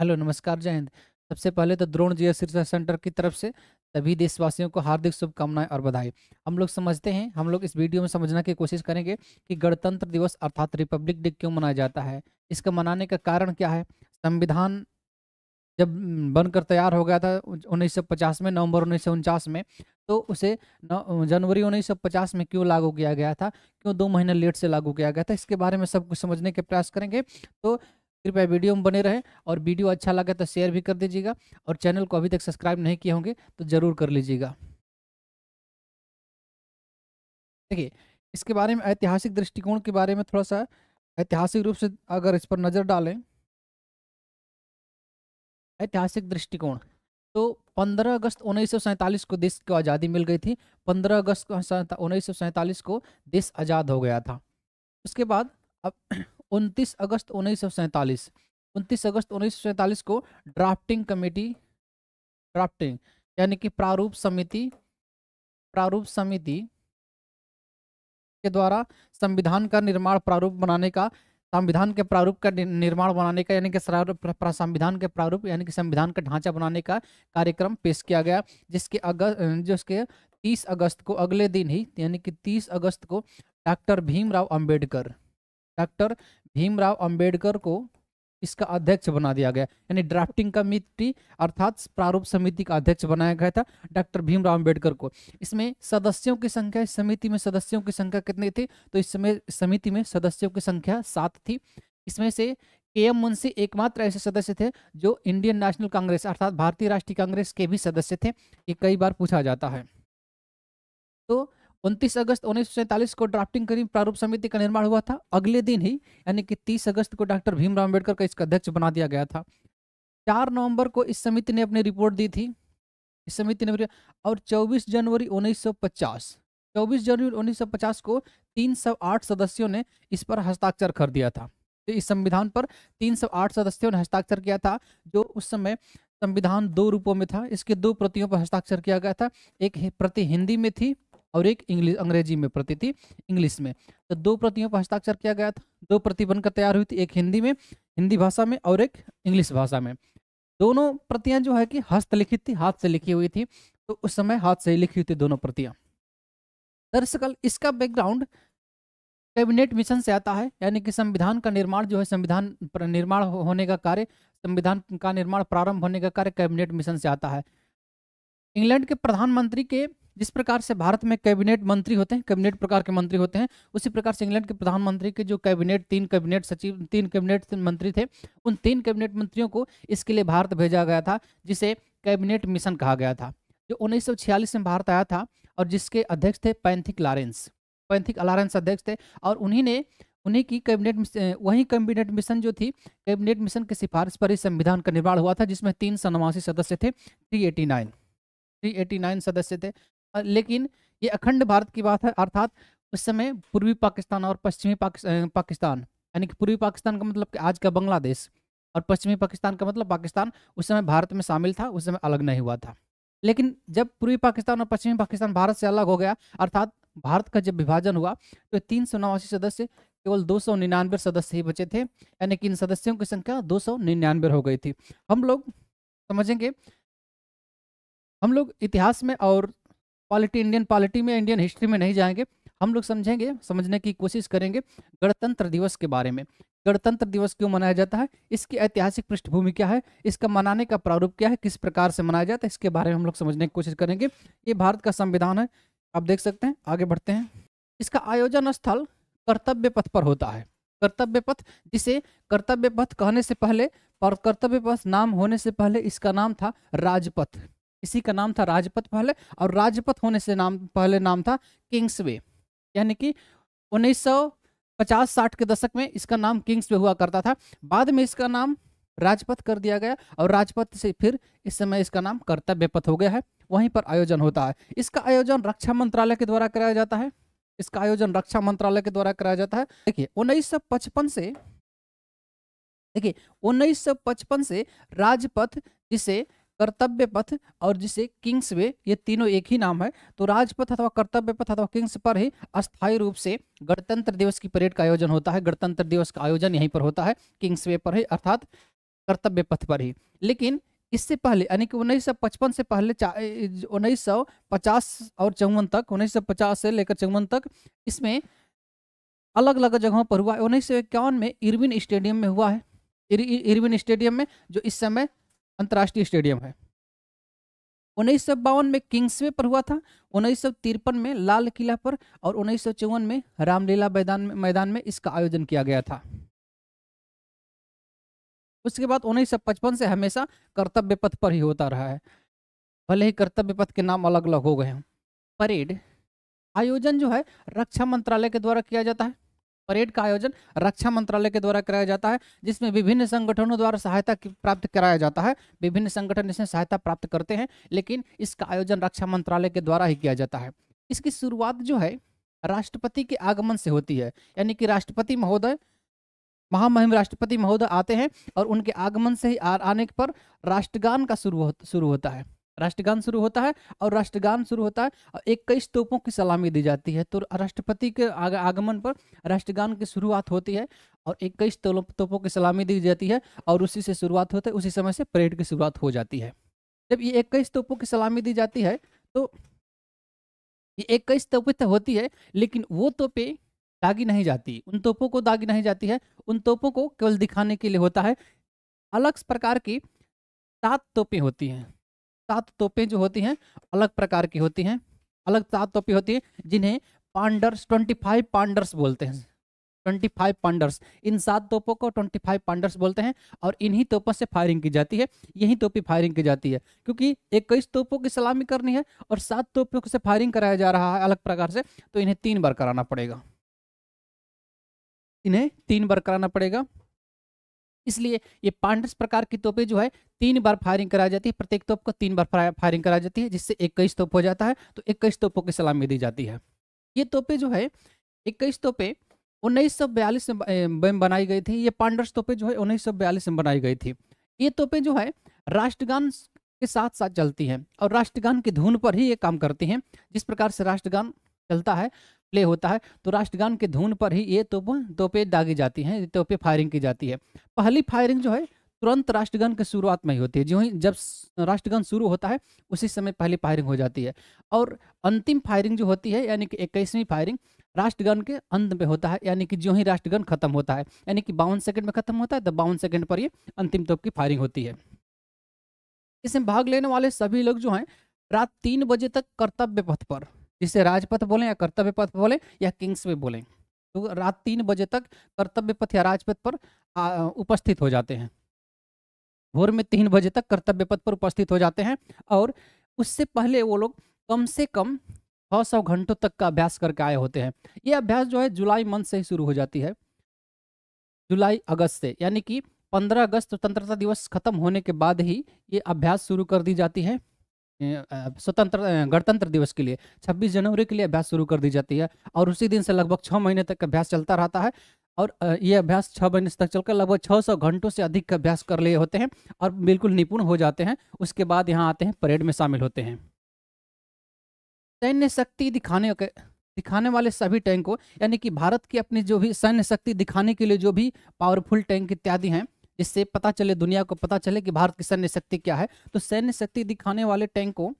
hello नमस्कार जय हिंद सबसे पहले तो द्रोण जी रिसर्च सेंटर की तरफ से सभी देशवासियों को हार्दिक शुभकामनाएं और बधाई हम लोग समझते हैं हम लोग इस वीडियो में समझने की कोशिश करेंगे कि गणतंत्र दिवस अर्थात रिपब्लिक डे क्यों मनाया जाता है इसका मनाने का कारण क्या है संविधान जब बनकर तैयार हो गया था 1950 में नवंबर उन्नीस में तो उसे जनवरी 1950 में क्यों लागू किया गया था क्यों दो महीने लेट से लागू किया गया था इसके बारे में सब कुछ समझने के प्रयास करेंगे तो कृपया वीडियो में बने रहें और वीडियो अच्छा लगा तो शेयर भी कर दीजिएगा और चैनल को अभी तक सब्सक्राइब नहीं किए होंगे तो ज़रूर कर लीजिएगा देखिए इसके बारे में ऐतिहासिक दृष्टिकोण के बारे में थोड़ा सा ऐतिहासिक रूप से अगर इस पर नज़र डालें ऐतिहासिक दृष्टिकोण तो 15 अगस्त उन्नीस को देश को आज़ादी मिल गई थी 15 अगस्त उन्नीस को देश आज़ाद हो गया था उसके बाद अब उनतीस अगस्त उन्नीस सौ सैंतालीस उनतीस अगस्त उन्नीस सौ सैंतालीस को ड्राफ्टिंग कमेटी ड्राफ्टिंग यानी कि प्रारूप समिति प्रारूप समिति के द्वारा संविधान का निर्माण प्रारूप बनाने का संविधान के प्रारूप का निर्माण बनाने का यानी कि संविधान के प्रारूप यानी कि संविधान का ढांचा बनाने का कार्यक्रम पेश किया गया जिसके अगस्त जिसके 30 अगस्त को अगले दिन ही यानी कि 30 अगस्त को डॉक्टर भीमराव अंबेडकर डॉक्टर भीमराव अंबेडकर को इसका अध्यक्ष बना दिया गया यानी ड्राफ्टिंग कमिटी अर्थात प्रारूप समिति का अध्यक्ष बनाया गया था डॉक्टर भीमराव अंबेडकर को इसमें सदस्यों की संख्या समिति में सदस्यों की संख्या कितनी थी तो इस समय समिति में सदस्यों की संख्या सात थी इसमें से के एम मुंशी एकमात्र ऐसे सदस्य थे जो इंडियन नेशनल कांग्रेस अर्थात भारतीय राष्ट्रीय कांग्रेस के भी सदस्य थे ये कई बार पूछा जाता है तो उनतीस अगस्त उन्नीस को ड्राफ्टिंग करीब प्रारूप समिति का निर्माण हुआ था अगले दिन ही यानी कि तीस अगस्त को डॉक्टर भीमराव अम्बेडकर का इसका अध्यक्ष बना दिया गया था चार नवंबर को इस समिति ने अपनी रिपोर्ट दी थी इस समिति ने और 24 जनवरी 1950 24 जनवरी 1950 को 308 सदस्यों ने इस पर हस्ताक्षर कर दिया था तो इस संविधान पर 308 सदस्यों ने हस्ताक्षर किया था जो उस समय संविधान दो रूपों में था इसके दो प्रतियों पर हस्ताक्षर किया गया था एक प्रति हिंदी में थी और एक इंग्लिश अंग्रेजी में प्रति थी इंग्लिश में तो दो प्रतियों पर हस्ताक्षर किया गया था दो प्रति बनकर तैयार हुई थी एक हिंदी में हिंदी भाषा में और एक इंग्लिश भाषा में दोनों प्रतियां जो है कि हस्तलिखित थी हाथ से लिखी हुई थी तो उस समय हाथ से लिखी हुई थी दोनों प्रतियां दरअसल इसका बैकग्राउंड कैबिनेट मिशन से आता है यानी कि संविधान का निर्माण जो है संविधान निर्माण होने का कार्य संविधान का निर्माण प्रारंभ होने का कार्य कैबिनेट मिशन से आता है इंग्लैंड के प्रधानमंत्री के जिस प्रकार से भारत में कैबिनेट मंत्री होते हैं कैबिनेट प्रकार के मंत्री होते हैं उसी प्रकार से इंग्लैंड के प्रधानमंत्री के जो कैबिनेट तीन कैबिनेट सचिव तीन कैबिनेट मंत्री थे उन तीन कैबिनेट मंत्रियों को इसके लिए भारत भेजा गया था जिसे कैबिनेट मिशन कहा गया था जो उन्नीस में भारत आया था और जिसके अध्यक्ष थे पैंथिक लॉरेंस पैंथिक अलारेंस अध्यक्ष थे और उन्हीं ने उन्हीं की कैबिनेट वही कैबिनेट मिशन जो थी कैबिनेट मिशन की सिफारिश पर ही संविधान का निर्माण हुआ था जिसमें तीन सौ नवासी सदस्य थे three eighty nine three eighty nine सदस्य थे लेकिन ये अखंड भारत की बात है अर्थात उस समय पूर्वी पाकिस्तान और पश्चिमी पाकिस्तान यानी कि पूर्वी पाकिस्तान का मतलब कि आज का बांग्लादेश और पश्चिमी पाकिस्तान का मतलब पाकिस्तान उस समय भारत में शामिल था उस समय अलग नहीं हुआ था लेकिन जब पूर्वी पाकिस्तान और पश्चिमी पाकिस्तान भारत से अलग हो गया अर्थात भारत का जब विभाजन हुआ तो तीन सौ नवासी सदस्य केवल दो सौ निन्यानवे सदस्य ही बचे थे यानी कि इन सदस्यों की संख्या दो सौ निन्यानवे हो गई थी हम लोग समझेंगे हम लोग इतिहास में और पॉलिटी इंडियन पॉलिटी में इंडियन हिस्ट्री में नहीं जाएंगे हम लोग समझेंगे समझने की कोशिश करेंगे गणतंत्र दिवस के बारे में गणतंत्र दिवस क्यों मनाया जाता है इसकी ऐतिहासिक पृष्ठभूमि क्या है इसका मनाने का प्रारूप क्या है किस प्रकार से मनाया जाता है इसके बारे में हम लोग समझने की कोशिश करेंगे ये भारत का संविधान है आप देख सकते हैं आगे बढ़ते हैं इसका आयोजन स्थल कर्तव्य पथ पर होता है कर्तव्य पथ जिसे कर्तव्य पथ कहने से पहले और कर्तव्य पथ नाम होने से पहले इसका नाम था राजपथ इसी का नाम था राजपथ पहले और राजपथ होने से नाम पहले नाम था किंग्सवे यानी कि 1950-60 के दशक में इसका नाम किंग्सवे हुआ करता था बाद में इसका नाम राजपथ कर दिया गया और राजपथ से फिर इस समय इसका नाम कर्तव्य पथ हो गया है वहीं पर आयोजन होता है इसका आयोजन रक्षा मंत्रालय के द्वारा कराया जाता है इसका आयोजन रक्षा मंत्रालय के द्वारा कराया जाता है देखिए उन्नीस से देखिए 1955 से राजपथ जिसे कर्तव्य पथ और जिसे किंग्स वे ये तीनों एक ही नाम है तो राजपथ अथवा कर्तव्य पथ अथवा किंग्स पर ही अस्थायी रूप से गणतंत्र दिवस की परेड का आयोजन होता है गणतंत्र दिवस का आयोजन यहीं पर होता है किंग्स वे पर ही अर्थात कर्तव्य पथ पर ही लेकिन इससे पहले यानी कि उन्नीस से पहले उन्नीस और चौवन तक उन्नीस से लेकर चौवन तक इसमें अलग अलग जगहों पर हुआ है उन्नीस में इरविन स्टेडियम में हुआ है इरविन स्टेडियम में जो इस समय अंतर्राष्ट्रीय स्टेडियम है उन्नीस में किंग्स वे पर हुआ था उन्नीस में लाल किला पर और उन्नीस में रामलीला मैदान में मैदान में इसका आयोजन किया गया था उसके बाद 1955 से हमेशा कर्तव्य पथ पर ही होता रहा है भले ही कर्तव्य पथ के नाम अलग अलग हो गए हों परेड आयोजन जो है रक्षा मंत्रालय के द्वारा किया जाता है परेड का आयोजन रक्षा मंत्रालय के द्वारा कराया जाता है जिसमें विभिन्न संगठनों द्वारा सहायता प्राप्त कराया जाता है विभिन्न संगठन इसमें सहायता प्राप्त करते हैं लेकिन इसका आयोजन रक्षा मंत्रालय के द्वारा ही किया जाता है इसकी शुरुआत जो है राष्ट्रपति के आगमन से होती है यानी कि राष्ट्रपति महोदय महामहिम राष्ट्रपति महोदय आते हैं और उनके आगमन से ही आने पर राष्ट्रगान का शुरू हो, शुरू होता है राष्ट्रगान शुरू होता है और राष्ट्रगान शुरू होता है और इक्कीस तोपों की सलामी दी जाती है तो राष्ट्रपति के आग, आगमन पर राष्ट्रगान की शुरुआत होती है और इक्कीस तोपों की सलामी दी जाती है और उसी से शुरुआत होते उसी समय से परेड की शुरुआत हो जाती है जब ये इक्कीस तोपों की सलामी दी जाती है तो ये इक्कीस तोपे तो होती है लेकिन वो तोपे दागी नहीं जाती उन तोपों को दागी नहीं जाती है उन तोपों को केवल दिखाने के लिए होता है अलग प्रकार की सात तोपें होती हैं सात तोपें जो होती हैं अलग प्रकार की होती हैं अलग सात तोपें होती हैं जिन्हें पांडर्स ट्वेंटी फाइव पांडर्स बोलते हैं ट्वेंटी फाइव पांडर्स इन सात तोपों को ट्वेंटी फाइव पांडर्स बोलते हैं और इन्हीं तोपों से फायरिंग की जाती है यही तोपी फायरिंग की जाती है क्योंकि इक्कीस तोपों की सलामी करनी है और सात तोपों से फायरिंग कराया जा रहा है अलग प्रकार से तो इन्हें तीन बार कराना पड़ेगा इन्हें तीन बार कराना पड़ेगा इसलिए ये पांडस प्रकार की तोपें जो है तीन बार फायरिंग कराई जाती है प्रत्येक तोप को तीन बार फायरिंग कराई जाती है जिससे इक्कीस तोप हो जाता है तो इक्कीस तोपों की सलामी दी जाती है ये तोपें जो है इक्कीस तोपें उन्नीस सौ बयालीस में बनाई गई थी ये पांडस तोपें जो है उन्नीस सौ बयालीस में बनाई गई थी ये तोपें जो है राष्ट्रगान के साथ साथ चलती हैं और राष्ट्रगान की धुन पर ही ये काम करती हैं जिस प्रकार से राष्ट्रगान चलता है प्ले होता है तो राष्ट्रगान के धुन पर ही ये तोप तोपे दागी जाती हैं तोपे फायरिंग की जाती है पहली फायरिंग जो है तुरंत राष्ट्रगान के शुरुआत में ही होती है जो ही जब राष्ट्रगान शुरू होता है उसी समय पहली फायरिंग हो जाती है और अंतिम फायरिंग जो होती है यानी कि इक्कीसवीं फायरिंग राष्ट्रगान के अंत में होता है यानी कि जो ही राष्ट्रगान खत्म होता है यानी कि बावन सेकंड में खत्म होता है तो बावन सेकंड पर ये अंतिम तोप की फायरिंग होती है इसमें भाग लेने वाले सभी लोग जो हैं रात तीन बजे तक कर्तव्य पथ पर जिसे राजपथ बोलें या कर्तव्य पथ बोलें या किंग्स वे बोलें तो रात तीन बजे तक कर्तव्य पथ या राजपथ पर उपस्थित हो जाते हैं भोर में तीन बजे तक कर्तव्य पथ पर उपस्थित हो जाते हैं और उससे पहले वो लोग कम से कम छः सौ घंटों तक का अभ्यास करके आए होते हैं ये अभ्यास जो है जुलाई मंथ से ही शुरू हो जाती है जुलाई अगस्त से यानी कि 15 अगस्त स्वतंत्रता दिवस खत्म होने के बाद ही ये अभ्यास शुरू कर दी जाती है स्वतंत्र गणतंत्र दिवस के लिए 26 जनवरी के लिए अभ्यास शुरू कर दी जाती है और उसी दिन से लगभग छः महीने तक अभ्यास चलता रहता है और ये अभ्यास छः महीने तक चलकर लगभग छः सौ घंटों से अधिक का अभ्यास कर लिए होते हैं और बिल्कुल निपुण हो जाते हैं उसके बाद यहाँ आते हैं परेड में शामिल होते हैं सैन्य शक्ति दिखाने के दिखाने वाले सभी टैंकों यानी कि भारत की अपनी जो भी सैन्य शक्ति दिखाने के लिए जो भी पावरफुल टैंक इत्यादि हैं जिससे पता चले दुनिया को पता चले कि भारत की सैन्य शक्ति क्या है तो सैन्य शक्ति दिखाने वाले टैंकों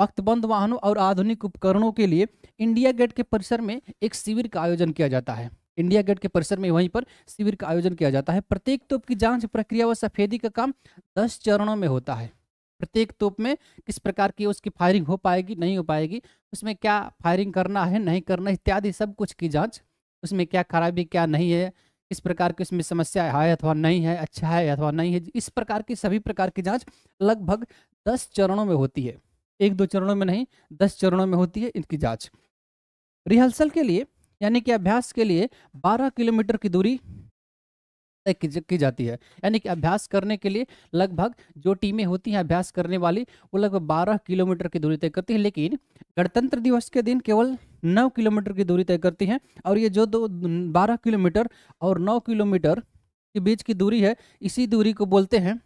वक्तबंद वाहनों और आधुनिक उपकरणों के लिए इंडिया गेट के परिसर में एक शिविर का आयोजन किया जाता है इंडिया गेट के परिसर में वहीं पर शिविर का आयोजन किया जाता है प्रत्येक तोप की जांच प्रक्रिया व सफेदी का काम दस चरणों में होता है प्रत्येक तोप में किस प्रकार की उसकी फायरिंग हो पाएगी नहीं हो पाएगी उसमें क्या फायरिंग करना है नहीं करना इत्यादि सब कुछ की जाँच उसमें क्या खराबी क्या नहीं है इस प्रकार की उसमें समस्या है अथवा नहीं है अच्छा है अथवा नहीं है इस प्रकार की सभी प्रकार की जाँच लगभग दस चरणों में होती है एक दो चरणों में नहीं दस चरणों में होती है इनकी जाँच रिहर्सल के लिए यानी कि अभ्यास के लिए 12 किलोमीटर की दूरी तय की जाती है यानी कि अभ्यास करने के लिए लगभग जो टीमें होती हैं अभ्यास करने वाली वो लगभग बारह किलोमीटर की दूरी तय करती है लेकिन गणतंत्र दिवस के दिन केवल नौ किलोमीटर की दूरी तय करती हैं और ये जो दो बारह किलोमीटर और नौ किलोमीटर के बीच की दूरी है इसी दूरी को बोलते हैं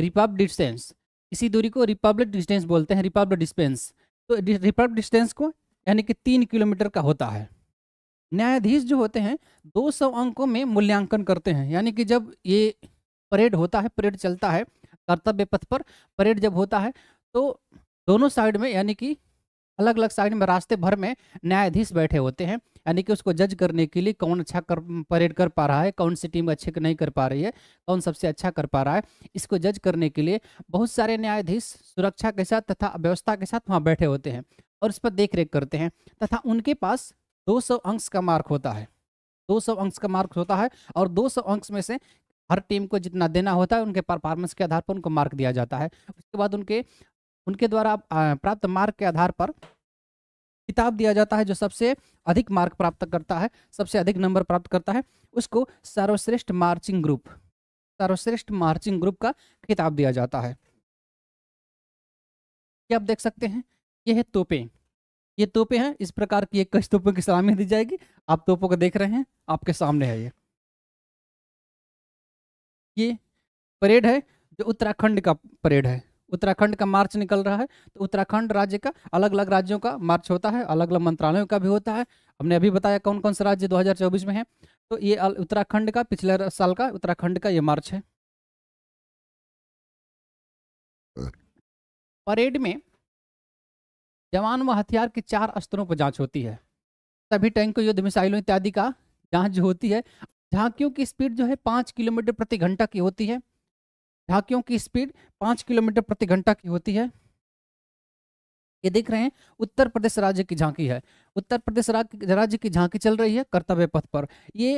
रिपब्लिक डिस्टेंस इसी दूरी को रिपब्लिक डिस्टेंस बोलते हैं रिपब्लिक डिस्टेंस तो रिपब्लिक डिस्टेंस को यानी कि तीन किलोमीटर का होता है न्यायाधीश जो होते हैं दो सौ अंकों में मूल्यांकन करते हैं यानी कि जब ये परेड होता है परेड चलता है कर्तव्य पथ पर परेड जब होता है तो दोनों साइड में यानी कि अलग अलग साइड में रास्ते भर में न्यायाधीश बैठे होते हैं यानी कि उसको जज करने के लिए कौन अच्छा कर परेड कर पा रहा है कौन सी टीम अच्छे नहीं कर पा रही है कौन सबसे अच्छा कर पा रहा है इसको जज करने के लिए बहुत सारे न्यायाधीश सुरक्षा के साथ तथा व्यवस्था के साथ वहाँ बैठे होते हैं और उस पर देख रेख करते हैं तथा उनके पास 200 अंक का मार्क होता है 200 अंक का मार्क होता है और 200 अंक में से हर टीम को जितना देना होता है उनके परफॉर्मेंस के आधार पर उनको मार्क दिया जाता है उसके बाद उनके उनके द्वारा प्राप्त मार्क के आधार पर किताब दिया जाता है जो सबसे अधिक मार्क प्राप्त करता है सबसे अधिक नंबर प्राप्त करता है उसको सर्वश्रेष्ठ मार्चिंग ग्रुप सर्वश्रेष्ठ मार्चिंग ग्रुप का खिताब दिया जाता है ये आप देख सकते हैं यह है तोपें ये तोपे हैं इस प्रकार की इक्कीस तोपे की सलामी दी जाएगी आप तोपों को देख रहे हैं आपके सामने है ये ये परेड है जो उत्तराखंड का परेड है उत्तराखंड का मार्च निकल रहा है तो उत्तराखंड राज्य का अलग अलग राज्यों का मार्च होता है अलग अलग मंत्रालयों का भी होता है हमने अभी बताया कौन कौन से राज्य 2024 में है तो ये उत्तराखंड का पिछले साल का उत्तराखंड का ये मार्च है परेड में जवान व हथियार के चार स्तरों पर जांच होती है सभी टैंक युद्ध मिसाइलों इत्यादि का जांच होती है झांकियों की स्पीड जो है पाँच किलोमीटर प्रति घंटा की होती है झांकियों की स्पीड पाँच किलोमीटर प्रति घंटा की होती है ये देख रहे हैं उत्तर प्रदेश राज्य की झांकी है उत्तर प्रदेश राज्य की झांकी चल रही है कर्तव्य पथ पर ये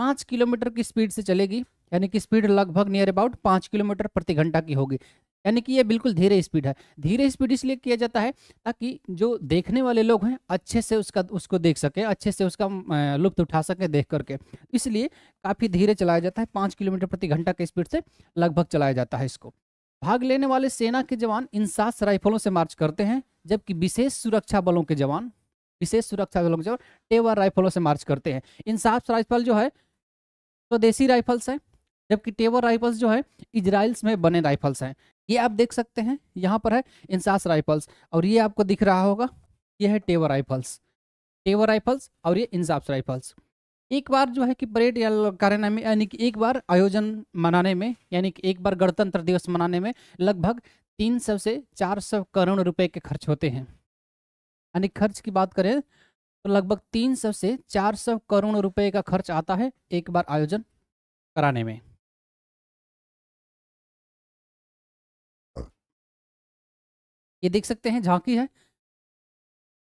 पाँच किलोमीटर की स्पीड से चलेगी यानी कि स्पीड लगभग नियर अबाउट पाँच किलोमीटर प्रति घंटा की होगी यानी कि ये बिल्कुल धीरे स्पीड है धीरे स्पीड इसलिए किया जाता है ताकि जो देखने वाले लोग हैं अच्छे से उसका उसको देख सके अच्छे से उसका लुप्त उठा सके देख करके इसलिए काफ़ी धीरे चलाया जाता है पाँच किलोमीटर प्रति घंटा के स्पीड से लगभग चलाया जाता है इसको भाग लेने वाले सेना के जवान इन सात राइफलों से मार्च करते हैं जबकि विशेष सुरक्षा बलों के जवान विशेष सुरक्षा बलों के जवान टेवर राइफलों से मार्च करते हैं इन सात राइफल जो है स्वदेशी राइफल्स हैं जबकि टेवर राइफल्स जो है इजराइल्स में बने राइफल्स हैं ये आप देख सकते हैं यहाँ पर है इंसास राइफल्स और ये आपको दिख रहा होगा ये है टेवर राइफल्स टेवर राइफल्स और ये इंसास राइफल्स एक बार जो है कि परेड या कार्यालय में यानी कि एक बार आयोजन मनाने में यानी कि एक बार गणतंत्र दिवस मनाने में लगभग तीन सौ से चार सौ करोड़ रुपए के खर्च होते हैं यानी खर्च की बात करें तो लगभग तीन सौ से चार सौ करोड़ रुपए का खर्च आता है एक बार आयोजन कराने में ये देख सकते हैं झांकी है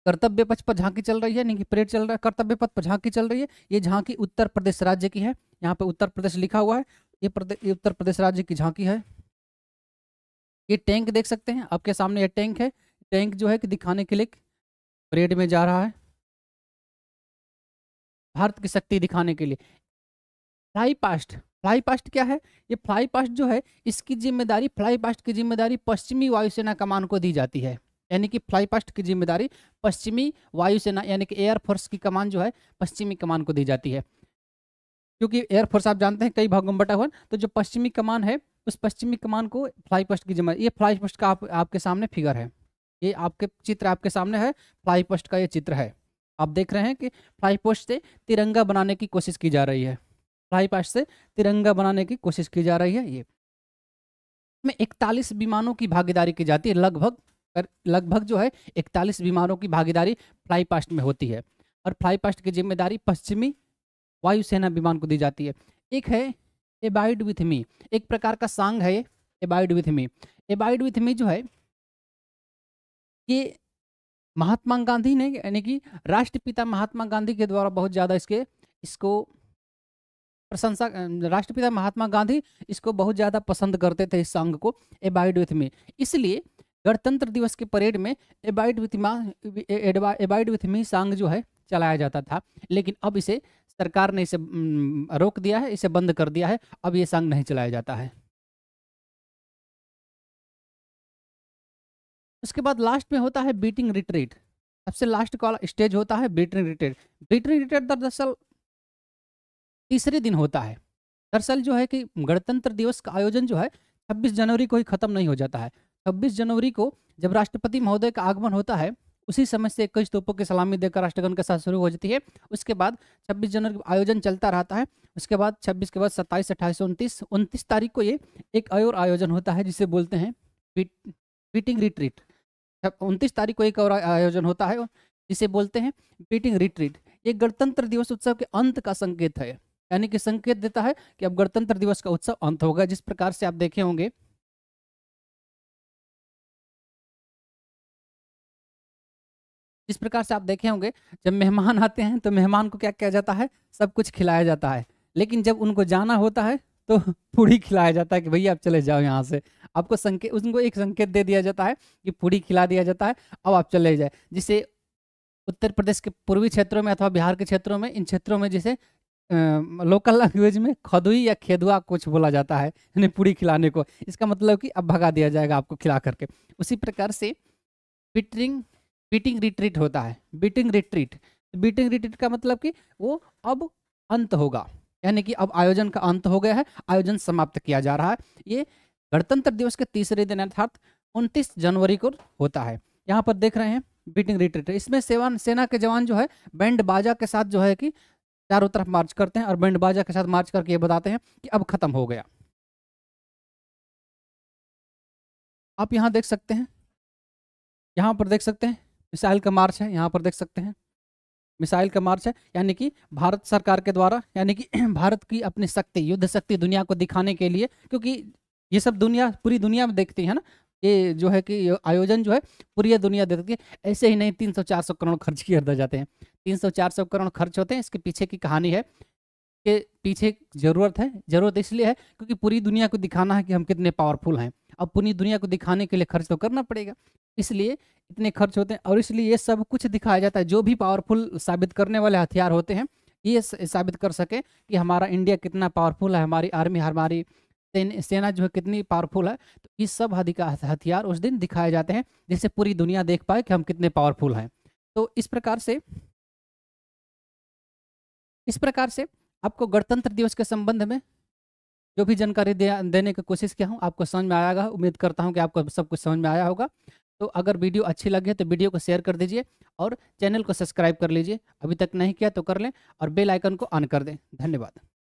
कर्तव्य पथ पर झांकी चल रही है नहीं कि परेड चल रहा है कर्तव्य पथ पर झांकी चल रही है ये झांकी उत्तर प्रदेश राज्य की है यहाँ पे उत्तर प्रदेश लिखा हुआ है ये, ये उत्तर प्रदेश राज्य की झांकी है ये टैंक देख सकते हैं आपके सामने ये टैंक है टैंक जो है कि दिखाने के लिए परेड में जा रहा है भारत की शक्ति दिखाने के लिए ढाई पास्ट फ्लाई पास्ट क्या है ये फ्लाई पास्ट जो है इसकी जिम्मेदारी फ्लाई पास्ट की जिम्मेदारी पश्चिमी वायुसेना कमान को दी जाती है यानी कि फ्लाई पास्ट की जिम्मेदारी पश्चिमी वायुसेना यानी कि एयरफोर्स की कमान जो है पश्चिमी कमान को दी जाती है क्योंकि एयरफोर्स आप जानते हैं कई भागों में बटा हुआ तो जो पश्चिमी कमान है उस पश्चिमी कमान को फ्लाई पास्ट की जिम्मेदारी ये फ्लाई पास्ट का आप, आपके सामने फिगर है ये आपके चित्र आपके सामने है फ्लाई पास्ट का ये चित्र है आप देख रहे हैं कि फ्लाई पोस्ट से तिरंगा बनाने की कोशिश की जा रही है फ्लाई पास से तिरंगा बनाने की कोशिश की जा रही है ये में इकतालीस विमानों की भागीदारी की जाती है लगभग लगभग जो है इकतालीस विमानों की भागीदारी फ्लाई पास्ट में होती है और फ्लाई पास्ट की जिम्मेदारी पश्चिमी वायुसेना विमान को दी जाती है एक है एबाइड विथ मी एक प्रकार का सांग है abide with me abide with me जो है ये महात्मा गांधी ने यानी कि राष्ट्रपिता महात्मा गांधी के द्वारा बहुत ज़्यादा इसके इसको प्रशंसा राष्ट्रपिता महात्मा गांधी इसको बहुत ज़्यादा पसंद करते थे इस सॉन्ग को एबाइड विथ मी इसलिए गणतंत्र दिवस के परेड में abide with me abide with me song जो है चलाया जाता था लेकिन अब इसे सरकार ने इसे रोक दिया है इसे बंद कर दिया है अब ये सॉन्ग नहीं चलाया जाता है उसके बाद लास्ट में होता है बीटिंग रिट्रीट सबसे लास्ट का स्टेज होता है बीटिंग रिट्रीट बीटिंग रिट्रीट दरअसल तीसरे दिन होता है दरअसल जो है कि गणतंत्र दिवस का आयोजन जो है छब्बीस जनवरी को ही खत्म नहीं हो जाता है छब्बीस जनवरी को जब राष्ट्रपति महोदय का आगमन होता है उसी समय से इक्कीस तोपों की सलामी देकर राष्ट्रगण के साथ शुरू हो जाती है उसके बाद 26 जनवरी आयोजन चलता रहता है उसके बाद 26 के बाद 27, अट्ठाईस उनतीस उनतीस तारीख को ये एक और आयोजन होता है जिसे बोलते हैं बीटिंग रिट्रीट उनतीस तारीख को एक और आयोजन होता है जिसे बोलते हैं बीटिंग रिट्रीट ये गणतंत्र दिवस उत्सव के अंत का संकेत है यानी कि संकेत देता है कि अब गणतंत्र दिवस का उत्सव अंत होगा जिस प्रकार से आप देखे होंगे जिस प्रकार से आप देखे होंगे जब मेहमान आते हैं तो मेहमान को क्या किया जाता है सब कुछ खिलाया जाता है लेकिन जब उनको जाना होता है तो पूरी खिलाया जाता है कि भैया आप चले जाओ यहाँ से आपको संकेत उनको एक संकेत दे दिया जाता है कि पूरी खिला दिया जाता है अब आप चले जाए जिसे उत्तर प्रदेश के पूर्वी क्षेत्रों में अथवा बिहार के क्षेत्रों में इन क्षेत्रों में जिसे लोकल लैंग्वेज में खदुई या खेदुआ कुछ बोला जाता है यानी पूरी खिलाने को इसका मतलब कि अब भगा दिया जाएगा आपको खिला करके उसी प्रकार से बिटरिंग बीटिंग रिट्रीट होता है बीटिंग रिट्रीट बीटिंग रिट्रीट का मतलब कि वो अब अंत होगा यानी कि अब आयोजन का अंत हो गया है आयोजन समाप्त किया जा रहा है ये गणतंत्र दिवस के तीसरे दिन अर्थात उनतीस जनवरी को होता है यहाँ पर देख रहे हैं बीटिंग रिट्रीट इसमें सेवान सेना के जवान जो है बैंड बाजा के साथ जो है कि चारों तरफ मार्च करते हैं और बैंड बाजा के साथ मार्च करके ये बताते हैं कि अब ख़त्म हो गया आप यहां देख सकते हैं यहां पर देख सकते हैं मिसाइल का मार्च है यहां पर देख सकते हैं मिसाइल का मार्च है यानी कि भारत सरकार के द्वारा यानी कि भारत की अपनी शक्ति युद्ध शक्ति दुनिया को दिखाने के लिए क्योंकि ये सब दुनिया पूरी दुनिया में देखती है ना ये जो है कि आयोजन जो है पूरी दुनिया दे सकती है ऐसे ही नहीं तीन सौ चार सौ करोड़ खर्च किए जाते हैं तीन सौ चार सौ करोड़ खर्च होते हैं इसके पीछे की कहानी है के पीछे ज़रूरत है ज़रूरत इसलिए है क्योंकि पूरी दुनिया को दिखाना है कि हम कितने पावरफुल हैं अब पूरी दुनिया को दिखाने के लिए खर्च तो करना पड़ेगा इसलिए इतने खर्च होते हैं और इसलिए ये सब कुछ दिखाया जाता है जो भी पावरफुल साबित करने वाले हथियार होते हैं ये साबित कर सके कि हमारा इंडिया कितना पावरफुल है हमारी आर्मी हमारी सेना जो है कितनी पावरफुल है तो ये सब हथियार उस दिन दिखाए जाते हैं जिससे पूरी दुनिया देख पाए कि हम कितने पावरफुल हैं तो इस प्रकार से इस प्रकार से आपको गणतंत्र दिवस के संबंध में जो भी जानकारी दे, देने की कोशिश किया हूँ आपको समझ में आएगा उम्मीद करता हूँ कि आपको सब कुछ समझ में आया होगा तो अगर वीडियो अच्छी लगे तो वीडियो को शेयर कर दीजिए और चैनल को सब्सक्राइब कर लीजिए अभी तक नहीं किया तो कर लें और बेल आइकन को ऑन कर दें धन्यवाद